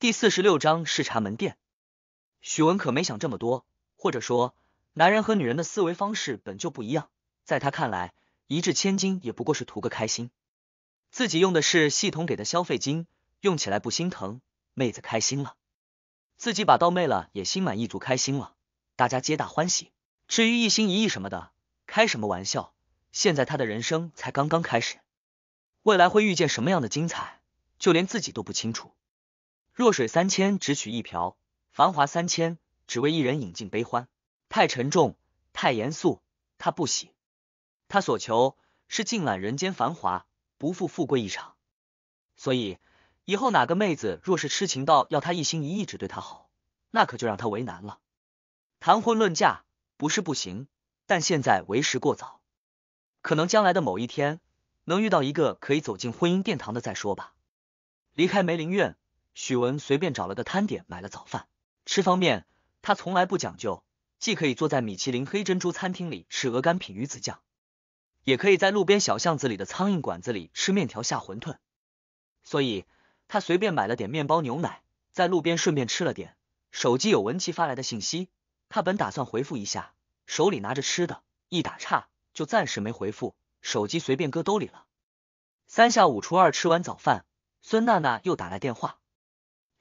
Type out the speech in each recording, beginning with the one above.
第四十六章视察门店，许文可没想这么多，或者说，男人和女人的思维方式本就不一样。在他看来，一掷千金也不过是图个开心，自己用的是系统给的消费金，用起来不心疼，妹子开心了，自己把刀妹了也心满意足，开心了，大家皆大欢喜。至于一心一意什么的，开什么玩笑？现在他的人生才刚刚开始，未来会遇见什么样的精彩，就连自己都不清楚。弱水三千，只取一瓢；繁华三千，只为一人饮尽悲欢。太沉重，太严肃，他不喜。他所求是尽览人间繁华，不负富贵一场。所以，以后哪个妹子若是痴情到要他一心一意只对她好，那可就让他为难了。谈婚论嫁不是不行，但现在为时过早。可能将来的某一天，能遇到一个可以走进婚姻殿堂的再说吧。离开梅林院。许文随便找了个摊点买了早饭，吃方面他从来不讲究，既可以坐在米其林黑珍珠餐厅里吃鹅肝品鱼子酱，也可以在路边小巷子里的苍蝇馆子里吃面条下馄饨。所以他随便买了点面包牛奶，在路边顺便吃了点。手机有文琪发来的信息，他本打算回复一下，手里拿着吃的，一打岔就暂时没回复，手机随便搁兜里了。三下五除二吃完早饭，孙娜娜又打来电话。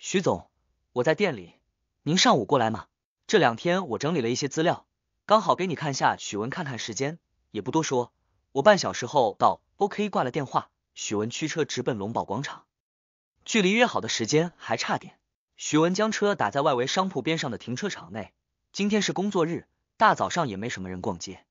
徐总，我在店里，您上午过来吗？这两天我整理了一些资料，刚好给你看下。许文，看看时间，也不多说，我半小时后到。OK，挂了电话。许文驱车直奔龙宝广场，距离约好的时间还差点。许文将车打在外围商铺边上的停车场内。今天是工作日，大早上也没什么人逛街，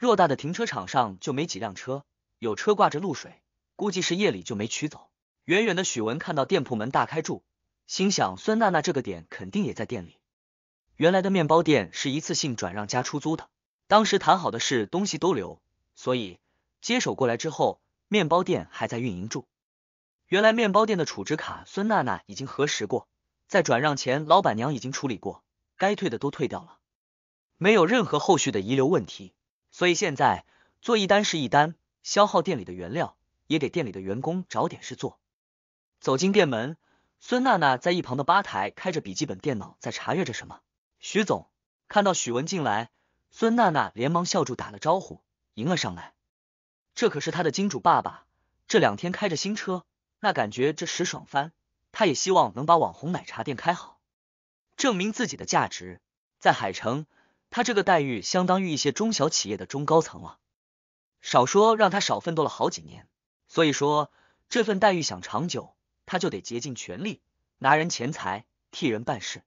偌大的停车场上就没几辆车，有车挂着露水，估计是夜里就没取走。远远的许文看到店铺门大开住。心想，孙娜娜这个点肯定也在店里。原来的面包店是一次性转让加出租的，当时谈好的是东西都留，所以接手过来之后，面包店还在运营中。原来面包店的储值卡，孙娜娜已经核实过，在转让前，老板娘已经处理过，该退的都退掉了，没有任何后续的遗留问题。所以现在做一单是一单，消耗店里的原料，也给店里的员工找点事做。走进店门。孙娜娜在一旁的吧台开着笔记本电脑，在查阅着什么。许总看到许文进来，孙娜娜连忙笑着打了招呼，迎了上来。这可是她的金主爸爸，这两天开着新车，那感觉这实爽翻。他也希望能把网红奶茶店开好，证明自己的价值。在海城，他这个待遇相当于一些中小企业的中高层了，少说让他少奋斗了好几年。所以说，这份待遇想长久。他就得竭尽全力拿人钱财替人办事。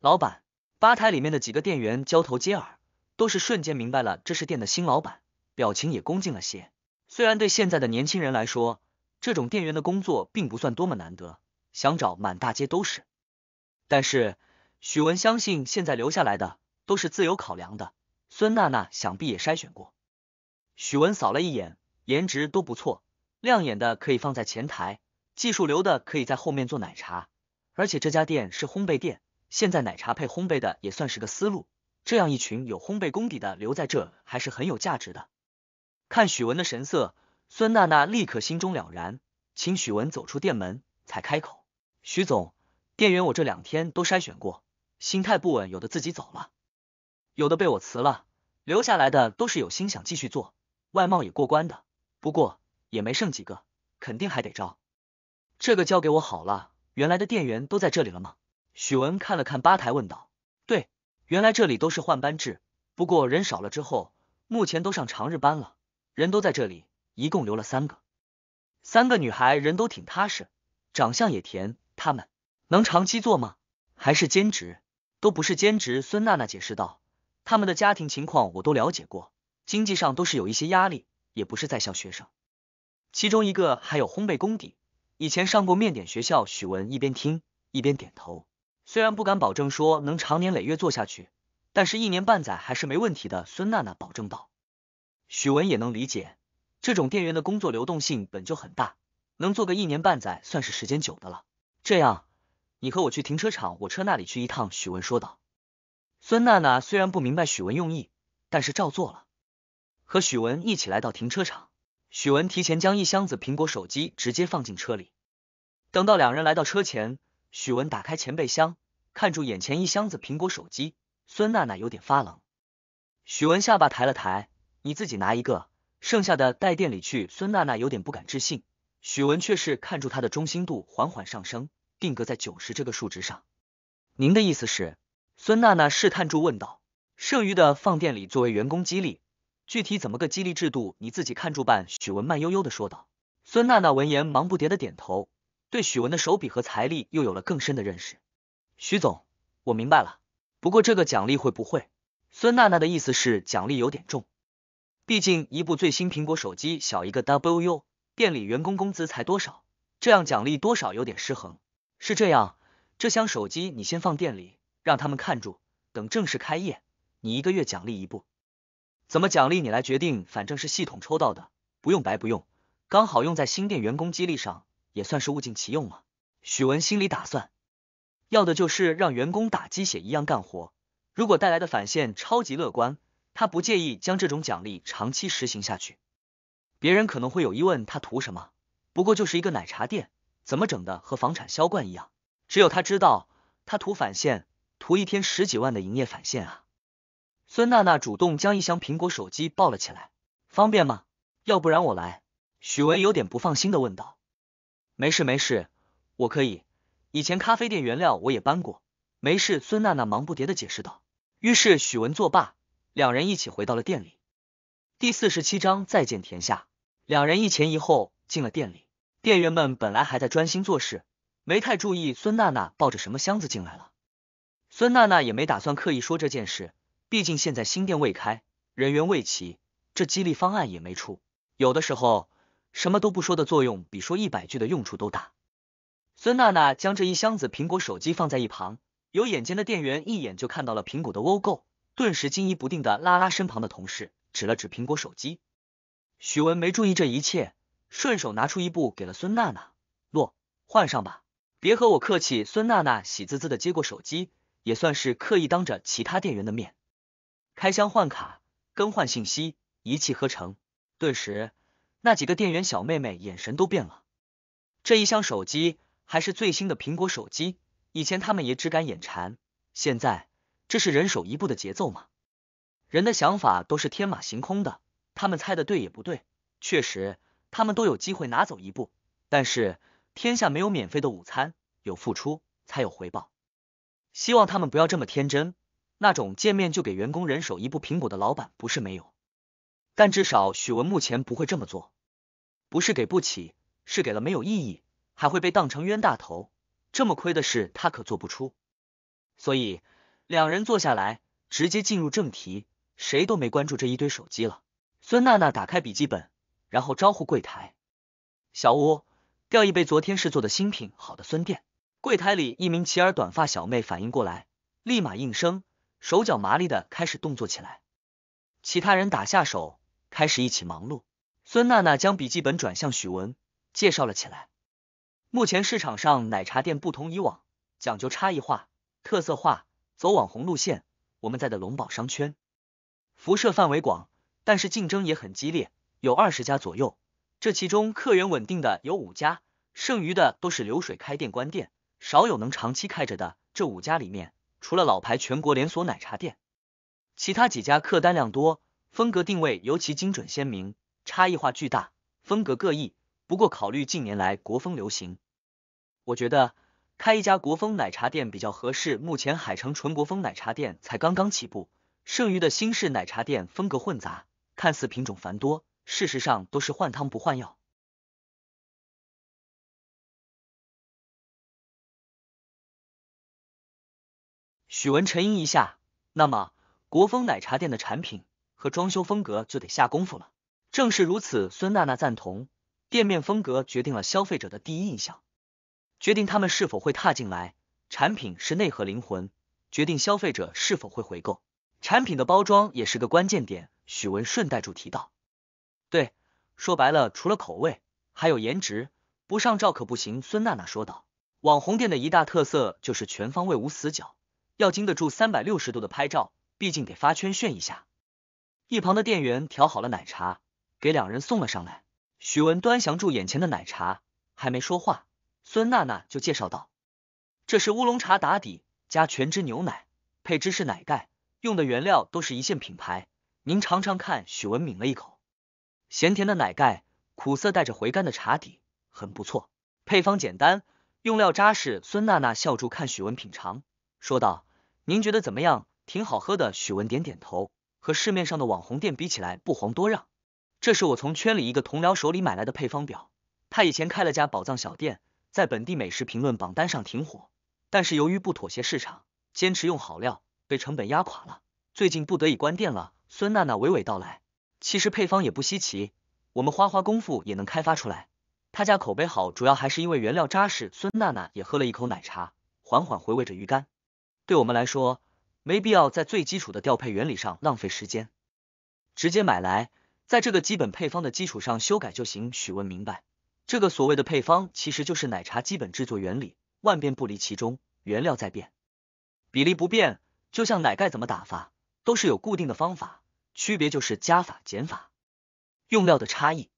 老板，吧台里面的几个店员交头接耳，都是瞬间明白了这是店的新老板，表情也恭敬了些。虽然对现在的年轻人来说，这种店员的工作并不算多么难得，想找满大街都是。但是许文相信现在留下来的都是自由考量的，孙娜娜想必也筛选过。许文扫了一眼，颜值都不错，亮眼的可以放在前台。技术流的可以在后面做奶茶，而且这家店是烘焙店，现在奶茶配烘焙的也算是个思路。这样一群有烘焙功底的留在这还是很有价值的。看许文的神色，孙娜娜立刻心中了然，请许文走出店门，才开口：“许总，店员我这两天都筛选过，心态不稳有的自己走了，有的被我辞了，留下来的都是有心想继续做，外貌也过关的。不过也没剩几个，肯定还得招。”这个交给我好了。原来的店员都在这里了吗？许文看了看吧台，问道。对，原来这里都是换班制，不过人少了之后，目前都上长日班了。人都在这里，一共留了三个，三个女孩人都挺踏实，长相也甜。她们能长期做吗？还是兼职？都不是兼职。孙娜娜解释道，他们的家庭情况我都了解过，经济上都是有一些压力，也不是在校学生。其中一个还有烘焙功底。以前上过面点学校，许文一边听一边点头，虽然不敢保证说能长年累月做下去，但是一年半载还是没问题的。孙娜娜保证道，许文也能理解，这种店员的工作流动性本就很大，能做个一年半载算是时间久的了。这样，你和我去停车场我车那里去一趟，许文说道。孙娜娜虽然不明白许文用意，但是照做了，和许文一起来到停车场。许文提前将一箱子苹果手机直接放进车里，等到两人来到车前，许文打开前备箱，看住眼前一箱子苹果手机，孙娜娜有点发冷。许文下巴抬了抬，你自己拿一个，剩下的带店里去。孙娜娜有点不敢置信，许文却是看住她的中心度缓缓上升，定格在九十这个数值上。您的意思是？孙娜娜试探住问道，剩余的放店里作为员工激励。具体怎么个激励制度，你自己看住办。许文慢悠悠的说道。孙娜娜闻言，忙不迭的点头，对许文的手笔和财力又有了更深的认识。许总，我明白了。不过这个奖励会不会……孙娜娜的意思是奖励有点重，毕竟一部最新苹果手机小一个 WU，店里员工工资才多少，这样奖励多少有点失衡。是这样，这箱手机你先放店里，让他们看住。等正式开业，你一个月奖励一部。怎么奖励你来决定，反正是系统抽到的，不用白不用，刚好用在新店员工激励上，也算是物尽其用嘛。许文心里打算，要的就是让员工打鸡血一样干活。如果带来的返现超级乐观，他不介意将这种奖励长期实行下去。别人可能会有疑问，他图什么？不过就是一个奶茶店，怎么整的和房产销冠一样？只有他知道，他图返现，图一天十几万的营业返现啊。孙娜娜主动将一箱苹果手机抱了起来，方便吗？要不然我来。许文有点不放心的问道。没事没事，我可以，以前咖啡店原料我也搬过，没事。孙娜娜忙不迭的解释道。于是许文作罢，两人一起回到了店里。第四十七章再见田夏。两人一前一后进了店里，店员们本来还在专心做事，没太注意孙娜娜抱着什么箱子进来了。孙娜娜也没打算刻意说这件事。毕竟现在新店未开，人员未齐，这激励方案也没出。有的时候什么都不说的作用比说一百句的用处都大。孙娜娜将这一箱子苹果手机放在一旁，有眼尖的店员一眼就看到了苹果的 logo，顿时惊疑不定的拉拉身旁的同事，指了指苹果手机。许文没注意这一切，顺手拿出一部给了孙娜娜，洛换上吧，别和我客气。孙娜娜喜滋滋的接过手机，也算是刻意当着其他店员的面。开箱换卡，更换信息，一气呵成。顿时，那几个店员小妹妹眼神都变了。这一箱手机还是最新的苹果手机，以前他们也只敢眼馋，现在这是人手一部的节奏吗？人的想法都是天马行空的，他们猜的对也不对。确实，他们都有机会拿走一部，但是天下没有免费的午餐，有付出才有回报。希望他们不要这么天真。那种见面就给员工人手一部苹果的老板不是没有，但至少许文目前不会这么做，不是给不起，是给了没有意义，还会被当成冤大头，这么亏的事他可做不出。所以两人坐下来，直接进入正题，谁都没关注这一堆手机了。孙娜娜打开笔记本，然后招呼柜台小屋，调一杯昨天试做的新品，好的。”孙店柜台里一名齐耳短发小妹反应过来，立马应声。手脚麻利的开始动作起来，其他人打下手，开始一起忙碌。孙娜娜将笔记本转向许文，介绍了起来。目前市场上奶茶店不同以往，讲究差异化、特色化，走网红路线。我们在的龙宝商圈，辐射范围广，但是竞争也很激烈，有二十家左右。这其中客源稳定的有五家，剩余的都是流水开店、关店，少有能长期开着的。这五家里面。除了老牌全国连锁奶茶店，其他几家客单量多，风格定位尤其精准鲜明，差异化巨大，风格各异。不过考虑近年来国风流行，我觉得开一家国风奶茶店比较合适。目前海城纯国风奶茶店才刚刚起步，剩余的新式奶茶店风格混杂，看似品种繁多，事实上都是换汤不换药。许文沉吟一下，那么国风奶茶店的产品和装修风格就得下功夫了。正是如此，孙娜娜赞同，店面风格决定了消费者的第一印象，决定他们是否会踏进来。产品是内核灵魂，决定消费者是否会回购。产品的包装也是个关键点。许文顺带主提到，对，说白了，除了口味，还有颜值，不上照可不行。孙娜娜说道，网红店的一大特色就是全方位无死角。要经得住三百六十度的拍照，毕竟得发圈炫一下。一旁的店员调好了奶茶，给两人送了上来。许文端详住眼前的奶茶，还没说话，孙娜娜就介绍道：“这是乌龙茶打底，加全脂牛奶，配芝士奶盖，用的原料都是一线品牌。您尝尝看。”许文抿了一口，咸甜的奶盖，苦涩带着回甘的茶底，很不错。配方简单，用料扎实。孙娜娜笑住看许文品尝，说道。您觉得怎么样？挺好喝的。许文点点头，和市面上的网红店比起来不遑多让。这是我从圈里一个同僚手里买来的配方表，他以前开了家宝藏小店，在本地美食评论榜单上挺火，但是由于不妥协市场，坚持用好料，被成本压垮了，最近不得已关店了。孙娜娜娓娓道来，其实配方也不稀奇，我们花花功夫也能开发出来。他家口碑好，主要还是因为原料扎实。孙娜娜也喝了一口奶茶，缓缓回味着鱼干。对我们来说，没必要在最基础的调配原理上浪费时间，直接买来，在这个基本配方的基础上修改就行。许文明白，这个所谓的配方其实就是奶茶基本制作原理，万变不离其中，原料在变，比例不变。就像奶盖怎么打发，都是有固定的方法，区别就是加法、减法，用料的差异。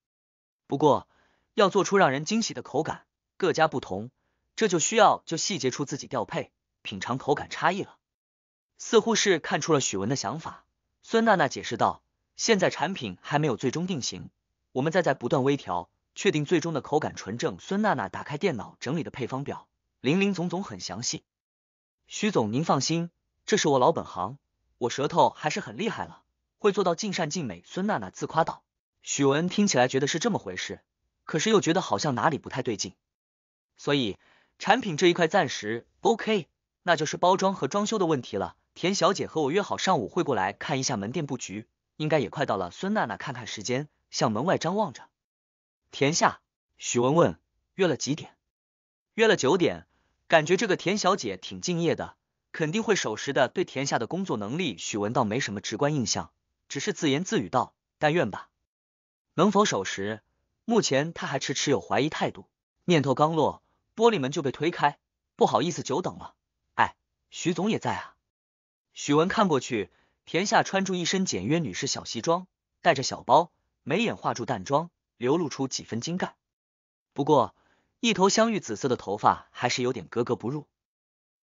不过，要做出让人惊喜的口感，各家不同，这就需要就细节处自己调配。品尝口感差异了，似乎是看出了许文的想法，孙娜娜解释道：“现在产品还没有最终定型，我们再在不断微调，确定最终的口感纯正。”孙娜娜打开电脑整理的配方表，零零总总很详细。许总，您放心，这是我老本行，我舌头还是很厉害了，会做到尽善尽美。”孙娜娜自夸道。许文听起来觉得是这么回事，可是又觉得好像哪里不太对劲，所以产品这一块暂时 OK。那就是包装和装修的问题了。田小姐和我约好上午会过来看一下门店布局，应该也快到了。孙娜娜看看时间，向门外张望着。田夏，许文问，约了几点？约了九点。感觉这个田小姐挺敬业的，肯定会守时的。对田夏的工作能力，许文倒没什么直观印象，只是自言自语道：“但愿吧。”能否守时？目前他还迟迟有怀疑态度。念头刚落，玻璃门就被推开，不好意思久等了。徐总也在啊！许文看过去，田夏穿着一身简约女士小西装，带着小包，眉眼画住淡妆，流露出几分精干。不过，一头香芋紫色的头发还是有点格格不入。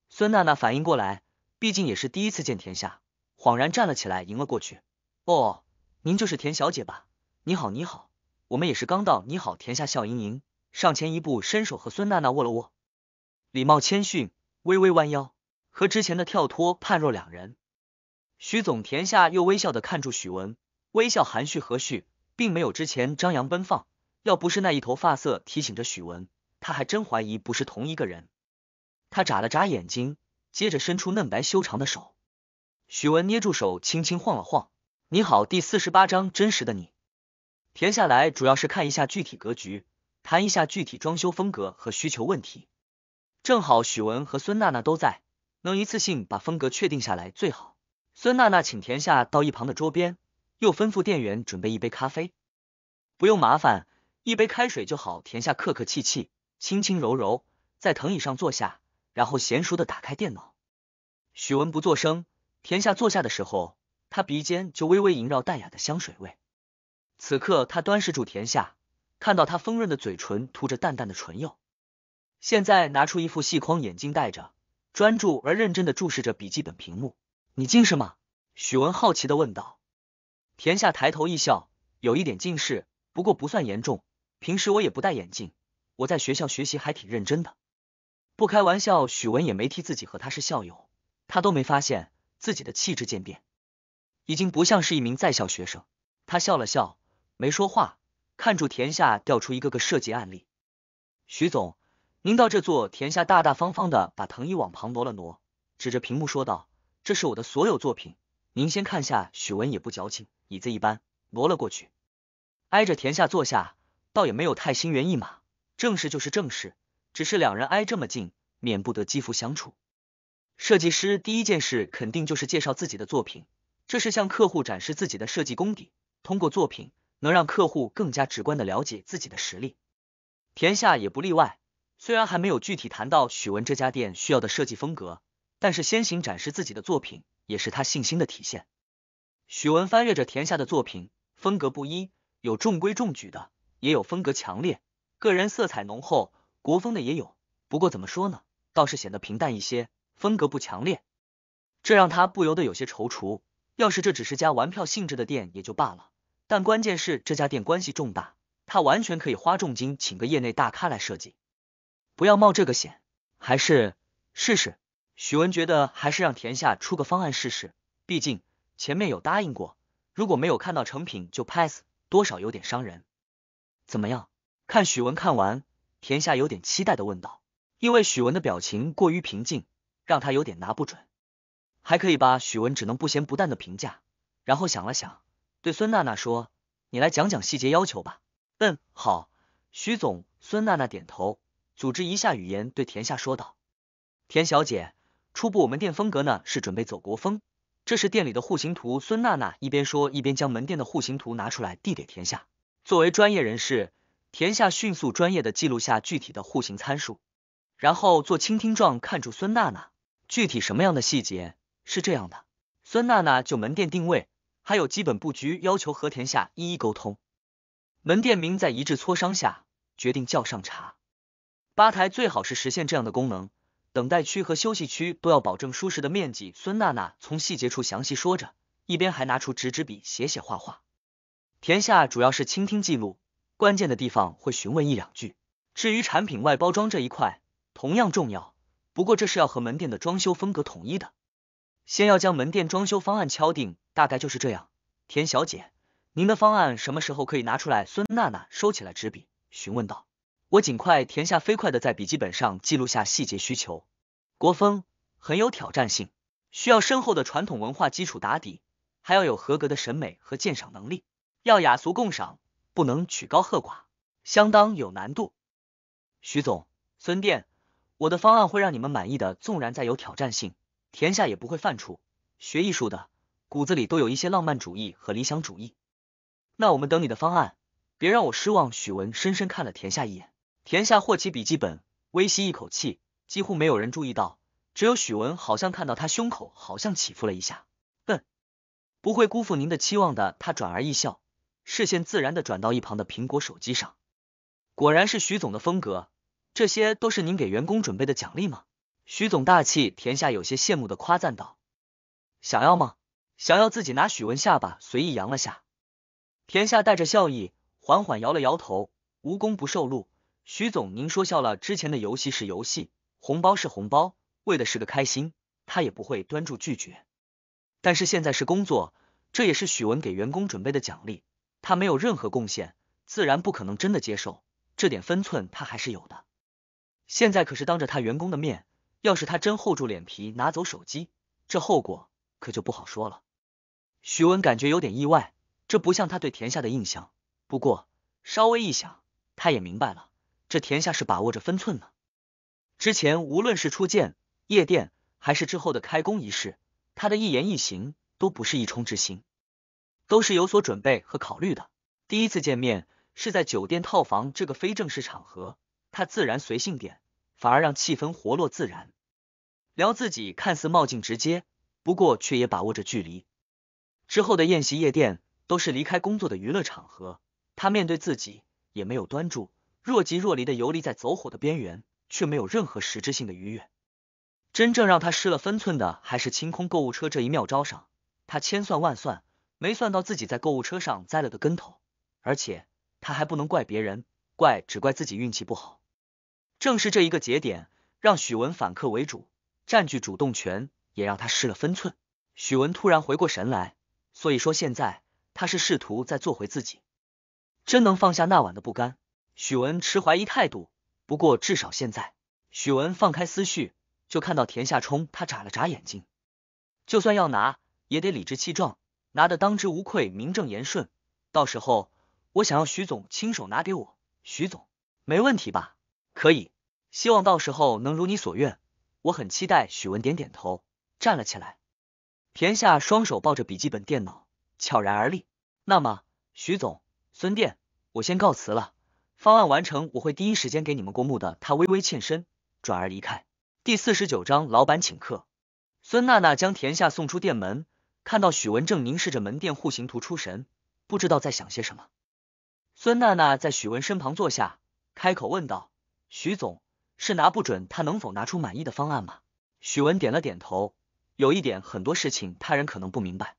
孙娜娜反应过来，毕竟也是第一次见田夏，恍然站了起来，迎了过去。哦，您就是田小姐吧？你好，你好，我们也是刚到。你好，田夏笑盈盈上前一步，伸手和孙娜娜握了握，礼貌谦逊，微微弯腰。和之前的跳脱判若两人，徐总田下又微笑的看住许文，微笑含蓄和煦，并没有之前张扬奔放。要不是那一头发色提醒着许文，他还真怀疑不是同一个人。他眨了眨眼睛，接着伸出嫩白修长的手，许文捏住手轻轻晃了晃。你好，第四十八章真实的你。填下来主要是看一下具体格局，谈一下具体装修风格和需求问题。正好许文和孙娜娜都在。能一次性把风格确定下来最好。孙娜娜请田夏到一旁的桌边，又吩咐店员准备一杯咖啡。不用麻烦，一杯开水就好。田夏客客气气，轻轻柔柔，在藤椅上坐下，然后娴熟的打开电脑。许文不作声。田夏坐下的时候，他鼻尖就微微萦绕淡雅的香水味。此刻他端视住田夏，看到他丰润的嘴唇涂着淡淡的唇釉，现在拿出一副细框眼镜戴着。专注而认真的注视着笔记本屏幕，你近视吗？许文好奇的问道。田夏抬头一笑，有一点近视，不过不算严重，平时我也不戴眼镜。我在学校学习还挺认真的，不开玩笑。许文也没提自己和他是校友，他都没发现自己的气质渐变，已经不像是一名在校学生。他笑了笑，没说话，看住田夏调出一个个设计案例。许总。您到这座田下，大大方方的把藤椅往旁挪了挪，指着屏幕说道：“这是我的所有作品，您先看下。”许文也不矫情，椅子一搬挪了过去，挨着田下坐下，倒也没有太心猿意马。正事就是正事，只是两人挨这么近，免不得肌肤相处。设计师第一件事肯定就是介绍自己的作品，这是向客户展示自己的设计功底，通过作品能让客户更加直观的了解自己的实力。田下也不例外。虽然还没有具体谈到许文这家店需要的设计风格，但是先行展示自己的作品也是他信心的体现。许文翻阅着田下的作品，风格不一，有中规中矩的，也有风格强烈、个人色彩浓厚、国风的也有。不过怎么说呢，倒是显得平淡一些，风格不强烈，这让他不由得有些踌躇。要是这只是家玩票性质的店也就罢了，但关键是这家店关系重大，他完全可以花重金请个业内大咖来设计。不要冒这个险，还是试试。许文觉得还是让田夏出个方案试试，毕竟前面有答应过，如果没有看到成品就 pass，多少有点伤人。怎么样？看许文看完，田夏有点期待的问道，因为许文的表情过于平静，让他有点拿不准。还可以吧？许文只能不咸不淡的评价，然后想了想，对孙娜娜说：“你来讲讲细节要求吧。”嗯，好。许总，孙娜娜点头。组织一下语言，对田夏说道：“田小姐，初步我们店风格呢是准备走国风。这是店里的户型图。”孙娜娜一边说，一边将门店的户型图拿出来递给田夏。作为专业人士，田夏迅速专业的记录下具体的户型参数，然后做倾听状，看住孙娜娜具体什么样的细节是这样的。孙娜娜就门店定位还有基本布局要求和田夏一一沟通。门店名在一致磋商下，决定叫上茶。吧台最好是实现这样的功能，等待区和休息区都要保证舒适的面积。孙娜娜从细节处详细说着，一边还拿出纸纸笔写写画画。田夏主要是倾听记录，关键的地方会询问一两句。至于产品外包装这一块，同样重要，不过这是要和门店的装修风格统一的。先要将门店装修方案敲定，大概就是这样。田小姐，您的方案什么时候可以拿出来？孙娜娜收起来纸笔，询问道。我尽快填下，飞快的在笔记本上记录下细节需求。国风很有挑战性，需要深厚的传统文化基础打底，还要有合格的审美和鉴赏能力，要雅俗共赏，不能曲高和寡，相当有难度。许总，孙店，我的方案会让你们满意的，纵然再有挑战性，田夏也不会犯怵。学艺术的，骨子里都有一些浪漫主义和理想主义。那我们等你的方案，别让我失望。许文深深看了田夏一眼。田夏霍起笔记本，微吸一口气，几乎没有人注意到，只有许文好像看到他胸口好像起伏了一下。嗯，不会辜负您的期望的。他转而一笑，视线自然的转到一旁的苹果手机上。果然是徐总的风格，这些都是您给员工准备的奖励吗？徐总大气，田夏有些羡慕的夸赞道。想要吗？想要自己拿？许文下巴随意扬了下，田夏带着笑意，缓缓摇了摇头。无功不受禄。徐总，您说笑了。之前的游戏是游戏，红包是红包，为的是个开心，他也不会端住拒绝。但是现在是工作，这也是许文给员工准备的奖励，他没有任何贡献，自然不可能真的接受。这点分寸他还是有的。现在可是当着他员工的面，要是他真厚住脸皮拿走手机，这后果可就不好说了。徐文感觉有点意外，这不像他对田夏的印象。不过稍微一想，他也明白了。这田下是把握着分寸呢。之前无论是初见、夜店，还是之后的开工仪式，他的一言一行都不是一冲之心，都是有所准备和考虑的。第一次见面是在酒店套房这个非正式场合，他自然随性点，反而让气氛活络自然。聊自己看似冒进直接，不过却也把握着距离。之后的宴席、夜店都是离开工作的娱乐场合，他面对自己也没有端住。若即若离的游离在走火的边缘，却没有任何实质性的愉悦。真正让他失了分寸的，还是清空购物车这一妙招上。他千算万算，没算到自己在购物车上栽了个跟头，而且他还不能怪别人，怪只怪自己运气不好。正是这一个节点，让许文反客为主，占据主动权，也让他失了分寸。许文突然回过神来，所以说现在他是试图再做回自己，真能放下那晚的不甘。许文持怀疑态度，不过至少现在，许文放开思绪，就看到田夏冲他眨了眨眼睛。就算要拿，也得理直气壮，拿的当之无愧，名正言顺。到时候我想要许总亲手拿给我，许总没问题吧？可以，希望到时候能如你所愿，我很期待。许文点点头，站了起来。田夏双手抱着笔记本电脑，悄然而立。那么，许总，孙店，我先告辞了。方案完成，我会第一时间给你们过目的。他微微欠身，转而离开。第四十九章，老板请客。孙娜娜将田夏送出店门，看到许文正凝视着门店户型图出神，不知道在想些什么。孙娜娜在许文身旁坐下，开口问道：“许总是拿不准他能否拿出满意的方案吗？”许文点了点头。有一点，很多事情他人可能不明白，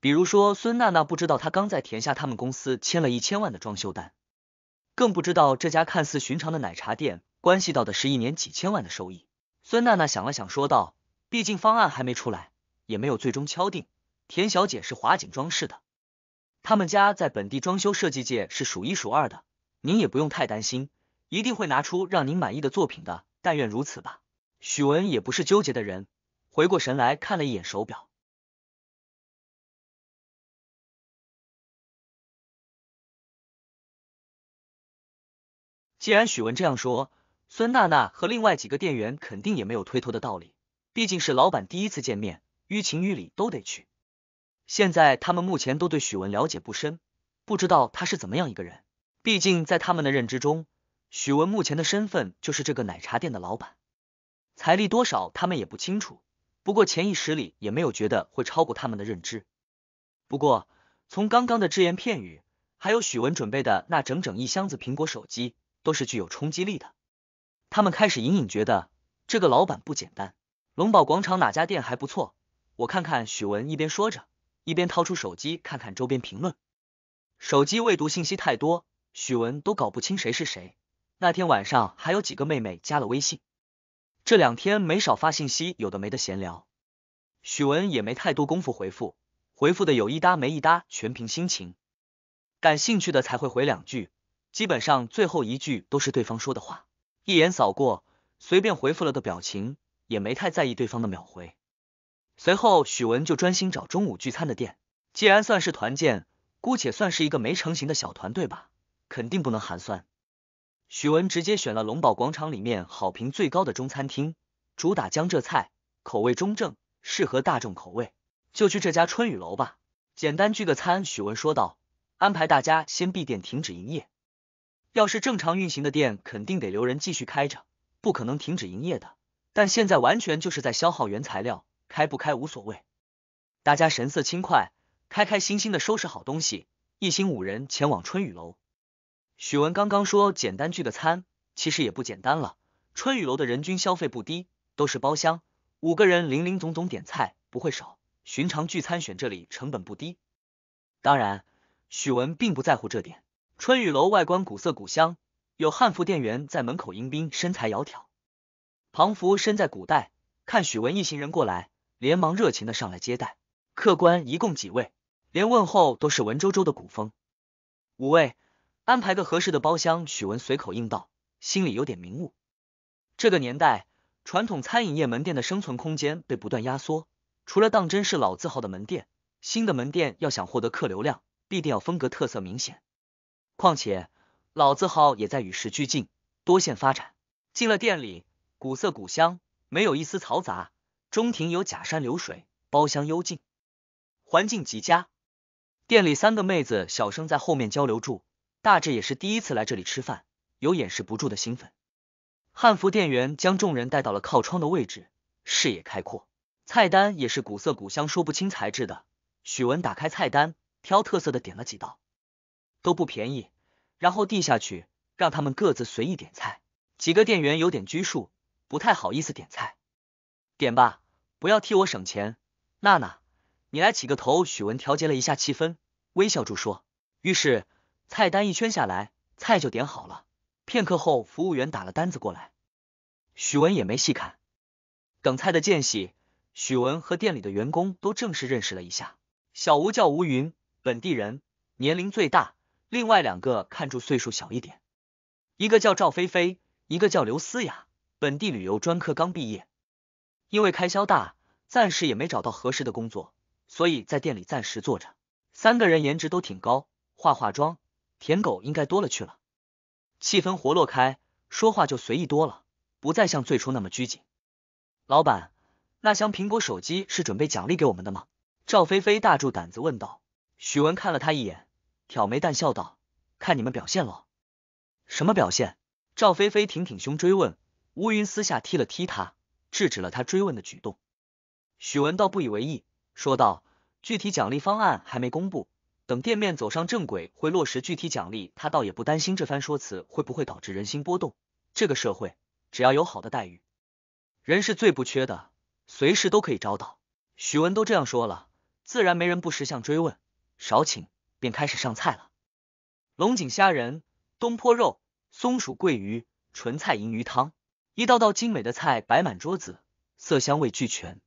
比如说孙娜娜不知道她刚在田夏他们公司签了一千万的装修单。更不知道这家看似寻常的奶茶店，关系到的是一年几千万的收益。孙娜娜想了想，说道：“毕竟方案还没出来，也没有最终敲定。田小姐是华锦装饰的，他们家在本地装修设计界是数一数二的，您也不用太担心，一定会拿出让您满意的作品的。但愿如此吧。”许文也不是纠结的人，回过神来看了一眼手表。既然许文这样说，孙娜娜和另外几个店员肯定也没有推脱的道理。毕竟是老板第一次见面，于情于理都得去。现在他们目前都对许文了解不深，不知道他是怎么样一个人。毕竟在他们的认知中，许文目前的身份就是这个奶茶店的老板，财力多少他们也不清楚。不过潜意识里也没有觉得会超过他们的认知。不过从刚刚的只言片语，还有许文准备的那整整一箱子苹果手机。都是具有冲击力的，他们开始隐隐觉得这个老板不简单。龙宝广场哪家店还不错？我看看。许文一边说着，一边掏出手机看看周边评论。手机未读信息太多，许文都搞不清谁是谁。那天晚上还有几个妹妹加了微信，这两天没少发信息，有的没的闲聊。许文也没太多功夫回复，回复的有一搭没一搭，全凭心情，感兴趣的才会回两句。基本上最后一句都是对方说的话，一眼扫过，随便回复了个表情，也没太在意对方的秒回。随后许文就专心找中午聚餐的店，既然算是团建，姑且算是一个没成型的小团队吧，肯定不能寒酸。许文直接选了龙宝广场里面好评最高的中餐厅，主打江浙菜，口味中正，适合大众口味，就去这家春雨楼吧。简单聚个餐，许文说道，安排大家先闭店，停止营业。要是正常运行的店，肯定得留人继续开着，不可能停止营业的。但现在完全就是在消耗原材料，开不开无所谓。大家神色轻快，开开心心的收拾好东西，一行五人前往春雨楼。许文刚刚说简单聚的餐，其实也不简单了。春雨楼的人均消费不低，都是包厢，五个人零零总总点菜不会少，寻常聚餐选这里成本不低。当然，许文并不在乎这点。春雨楼外观古色古香，有汉服店员在门口迎宾，身材窈窕。庞福身在古代，看许文一行人过来，连忙热情的上来接待。客官一共几位？连问候都是文绉绉的古风。五位，安排个合适的包厢。许文随口应道，心里有点明悟。这个年代，传统餐饮业门店的生存空间被不断压缩，除了当真是老字号的门店，新的门店要想获得客流量，必定要风格特色明显。况且老字号也在与时俱进，多线发展。进了店里，古色古香，没有一丝嘈杂。中庭有假山流水，包厢幽静，环境极佳。店里三个妹子小声在后面交流住，大致也是第一次来这里吃饭，有掩饰不住的兴奋。汉服店员将众人带到了靠窗的位置，视野开阔。菜单也是古色古香，说不清材质的。许文打开菜单，挑特色的点了几道。都不便宜，然后递下去，让他们各自随意点菜。几个店员有点拘束，不太好意思点菜。点吧，不要替我省钱。娜娜，你来起个头。许文调节了一下气氛，微笑住说。于是菜单一圈下来，菜就点好了。片刻后，服务员打了单子过来，许文也没细看。等菜的间隙，许文和店里的员工都正式认识了一下。小吴叫吴云，本地人，年龄最大。另外两个看住岁数小一点，一个叫赵菲菲，一个叫刘思雅，本地旅游专科刚毕业，因为开销大，暂时也没找到合适的工作，所以在店里暂时坐着。三个人颜值都挺高，化化妆、舔狗应该多了去了，气氛活络开，说话就随意多了，不再像最初那么拘谨。老板，那箱苹果手机是准备奖励给我们的吗？赵菲菲大住胆子问道。许文看了他一眼。挑眉淡笑道：“看你们表现喽，什么表现？”赵菲菲挺挺胸追问。乌云私下踢了踢他，制止了他追问的举动。许文倒不以为意，说道：“具体奖励方案还没公布，等店面走上正轨会落实具体奖励。”他倒也不担心这番说辞会不会导致人心波动。这个社会，只要有好的待遇，人是最不缺的，随时都可以招到。许文都这样说了，自然没人不识相追问。少请。便开始上菜了，龙井虾仁、东坡肉、松鼠桂鱼、纯菜银鱼汤，一道道精美的菜摆满桌子，色香味俱全。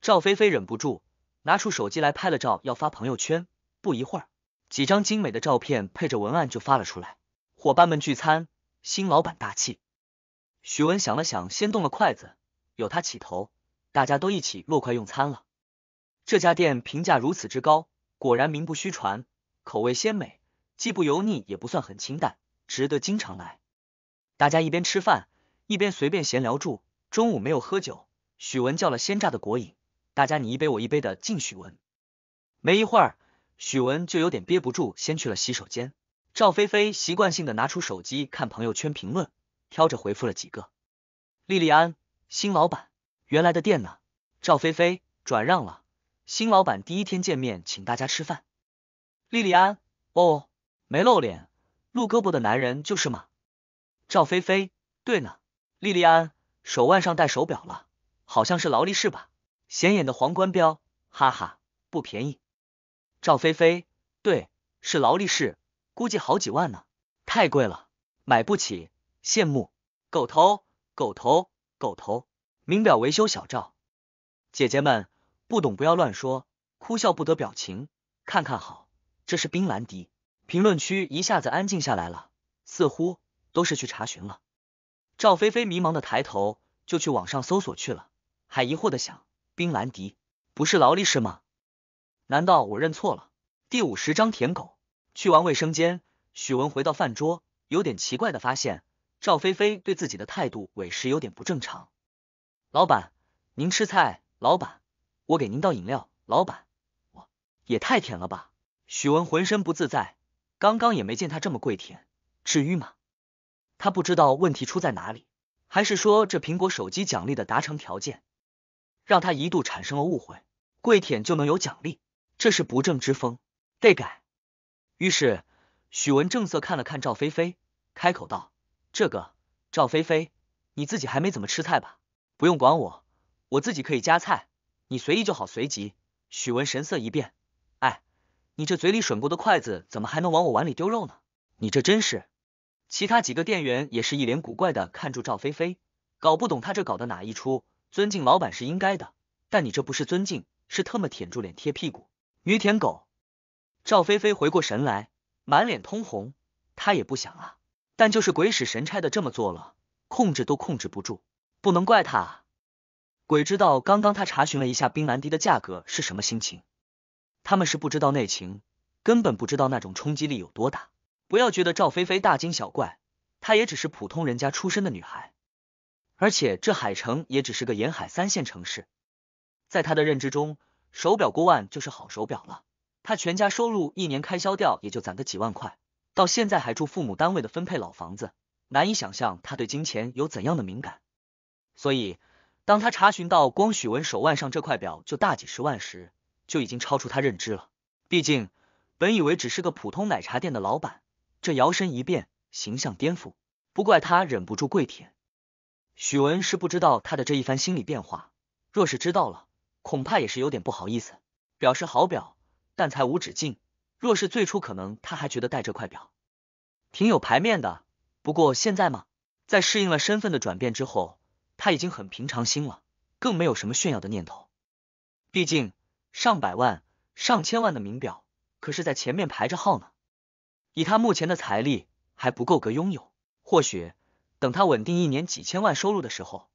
赵菲菲忍不住拿出手机来拍了照，要发朋友圈。不一会儿，几张精美的照片配着文案就发了出来。伙伴们聚餐，新老板大气。徐文想了想，先动了筷子，有他起头，大家都一起落筷用餐了。这家店评价如此之高。果然名不虚传，口味鲜美，既不油腻也不算很清淡，值得经常来。大家一边吃饭一边随便闲聊住，中午没有喝酒，许文叫了鲜榨的果饮，大家你一杯我一杯的敬许文。没一会儿，许文就有点憋不住，先去了洗手间。赵菲菲习惯性的拿出手机看朋友圈评论，挑着回复了几个。莉莉安新老板，原来的店呢？赵菲菲转让了。新老板第一天见面，请大家吃饭。莉莉安，哦，没露脸，露胳膊的男人就是嘛。赵菲菲，对呢。莉莉安手腕上戴手表了，好像是劳力士吧？显眼的皇冠标，哈哈，不便宜。赵菲菲，对，是劳力士，估计好几万呢，太贵了，买不起，羡慕。狗头，狗头，狗头。名表维修小赵，姐姐们。不懂不要乱说，哭笑不得表情，看看好，这是冰兰迪。评论区一下子安静下来了，似乎都是去查询了。赵菲菲迷茫的抬头，就去网上搜索去了，还疑惑的想，冰兰迪不是劳力士吗？难道我认错了？第五十章舔狗。去完卫生间，许文回到饭桌，有点奇怪的发现赵菲菲对自己的态度委实有点不正常。老板，您吃菜。老板。我给您倒饮料，老板，我也太舔了吧！许文浑身不自在，刚刚也没见他这么跪舔，至于吗？他不知道问题出在哪里，还是说这苹果手机奖励的达成条件，让他一度产生了误会，跪舔就能有奖励，这是不正之风，得改。于是许文正色看了看赵菲菲，开口道：“这个赵菲菲，你自己还没怎么吃菜吧？不用管我，我自己可以夹菜。”你随意就好，随即许文神色一变，哎，你这嘴里吮过的筷子怎么还能往我碗里丢肉呢？你这真是。其他几个店员也是一脸古怪的看住赵菲菲，搞不懂他这搞的哪一出。尊敬老板是应该的，但你这不是尊敬，是特么舔住脸贴屁股，女舔狗。赵菲菲回过神来，满脸通红，她也不想啊，但就是鬼使神差的这么做了，控制都控制不住，不能怪她。鬼知道，刚刚他查询了一下冰兰迪的价格是什么心情？他们是不知道内情，根本不知道那种冲击力有多大。不要觉得赵菲菲大惊小怪，她也只是普通人家出身的女孩，而且这海城也只是个沿海三线城市。在他的认知中，手表过万就是好手表了。他全家收入一年开销掉也就攒个几万块，到现在还住父母单位的分配老房子，难以想象他对金钱有怎样的敏感。所以。当他查询到光许文手腕上这块表就大几十万时，就已经超出他认知了。毕竟本以为只是个普通奶茶店的老板，这摇身一变，形象颠覆，不怪他忍不住跪舔。许文是不知道他的这一番心理变化，若是知道了，恐怕也是有点不好意思。表示好表，但财无止境。若是最初，可能他还觉得戴这块表，挺有排面的。不过现在吗？在适应了身份的转变之后。他已经很平常心了，更没有什么炫耀的念头。毕竟上百万、上千万的名表，可是在前面排着号呢。以他目前的财力，还不够格拥有。或许等他稳定一年几千万收入的时候，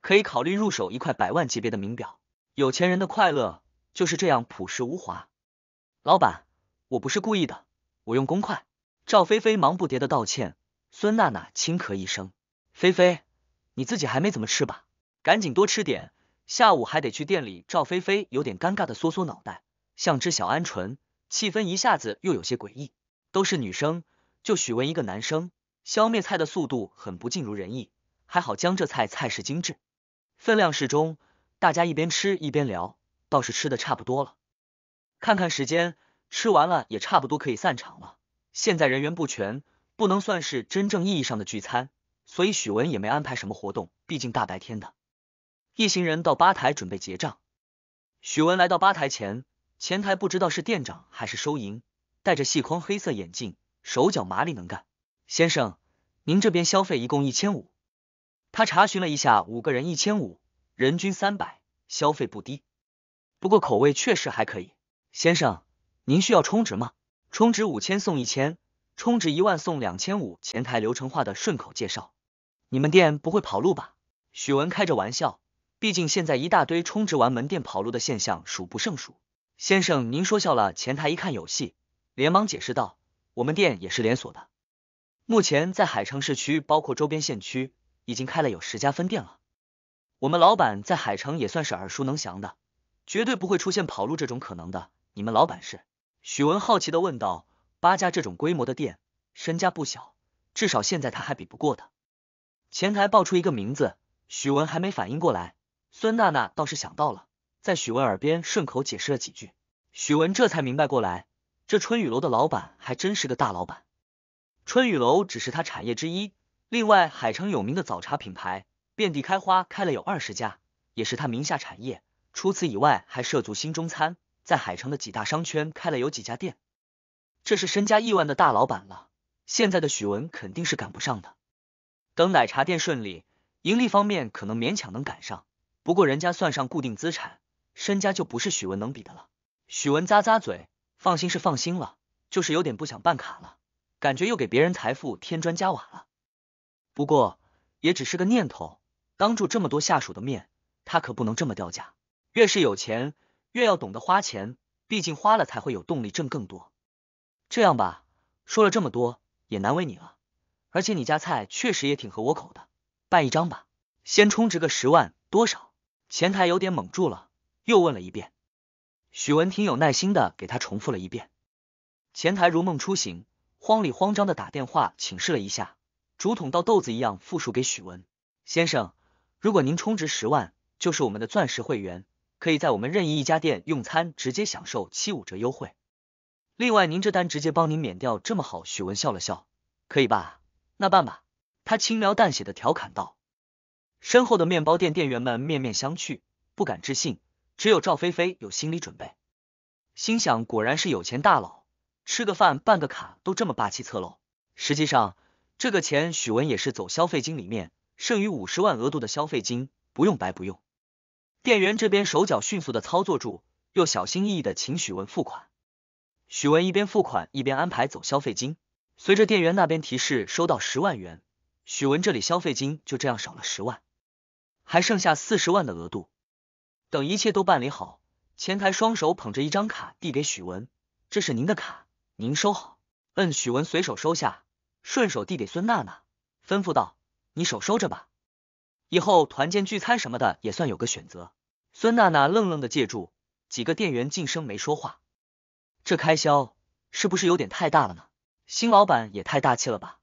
可以考虑入手一块百万级别的名表。有钱人的快乐就是这样朴实无华。老板，我不是故意的，我用公筷。赵菲菲忙不迭的道歉。孙娜娜轻咳一声，菲菲。你自己还没怎么吃吧，赶紧多吃点，下午还得去店里。赵菲菲有点尴尬的缩缩脑袋，像只小鹌鹑。气氛一下子又有些诡异。都是女生，就许文一个男生，消灭菜的速度很不尽如人意。还好江浙菜菜式精致，分量适中，大家一边吃一边聊，倒是吃的差不多了。看看时间，吃完了也差不多可以散场了。现在人员不全，不能算是真正意义上的聚餐。所以许文也没安排什么活动，毕竟大白天的。一行人到吧台准备结账，许文来到吧台前，前台不知道是店长还是收银，戴着细框黑色眼镜，手脚麻利能干。先生，您这边消费一共一千五。他查询了一下，五个人一千五，人均三百，消费不低，不过口味确实还可以。先生，您需要充值吗？充值五千送一千，充值一万送两千五。前台流程化的顺口介绍。你们店不会跑路吧？许文开着玩笑，毕竟现在一大堆充值完门店跑路的现象数不胜数。先生您说笑了，前台一看有戏，连忙解释道：“我们店也是连锁的，目前在海城市区包括周边县区已经开了有十家分店了。我们老板在海城也算是耳熟能详的，绝对不会出现跑路这种可能的。”你们老板是？许文好奇的问道。八家这种规模的店，身家不小，至少现在他还比不过的。”前台报出一个名字，许文还没反应过来，孙娜娜倒是想到了，在许文耳边顺口解释了几句，许文这才明白过来，这春雨楼的老板还真是个大老板。春雨楼只是他产业之一，另外海城有名的早茶品牌遍地开花，开了有二十家，也是他名下产业。除此以外，还涉足新中餐，在海城的几大商圈开了有几家店，这是身家亿万的大老板了。现在的许文肯定是赶不上的。等奶茶店顺利，盈利方面可能勉强能赶上。不过人家算上固定资产，身家就不是许文能比的了。许文咂咂嘴，放心是放心了，就是有点不想办卡了，感觉又给别人财富添砖加瓦了。不过也只是个念头。当住这么多下属的面，他可不能这么掉价。越是有钱，越要懂得花钱，毕竟花了才会有动力挣更多。这样吧，说了这么多，也难为你了。而且你家菜确实也挺合我口的，办一张吧，先充值个十万多少？前台有点懵住了，又问了一遍。许文挺有耐心的给他重复了一遍。前台如梦初醒，慌里慌张的打电话请示了一下，竹筒倒豆子一样复述给许文先生：“如果您充值十万，就是我们的钻石会员，可以在我们任意一家店用餐，直接享受七五折优惠。另外，您这单直接帮您免掉这么好。”许文笑了笑：“可以吧？”那办吧，他轻描淡写的调侃道。身后的面包店店员们面面相觑，不敢置信，只有赵菲菲有心理准备，心想果然是有钱大佬，吃个饭办个卡都这么霸气侧漏。实际上，这个钱许文也是走消费金里面剩余五十万额度的消费金，不用白不用。店员这边手脚迅速的操作住，又小心翼翼的请许文付款。许文一边付款一边安排走消费金。随着店员那边提示收到十万元，许文这里消费金就这样少了十万，还剩下四十万的额度。等一切都办理好，前台双手捧着一张卡递给许文，这是您的卡，您收好。嗯，许文随手收下，顺手递给孙娜娜，吩咐道：“你手收着吧，以后团建聚餐什么的也算有个选择。”孙娜娜愣愣的借住，几个店员静声没说话。这开销是不是有点太大了呢？新老板也太大气了吧！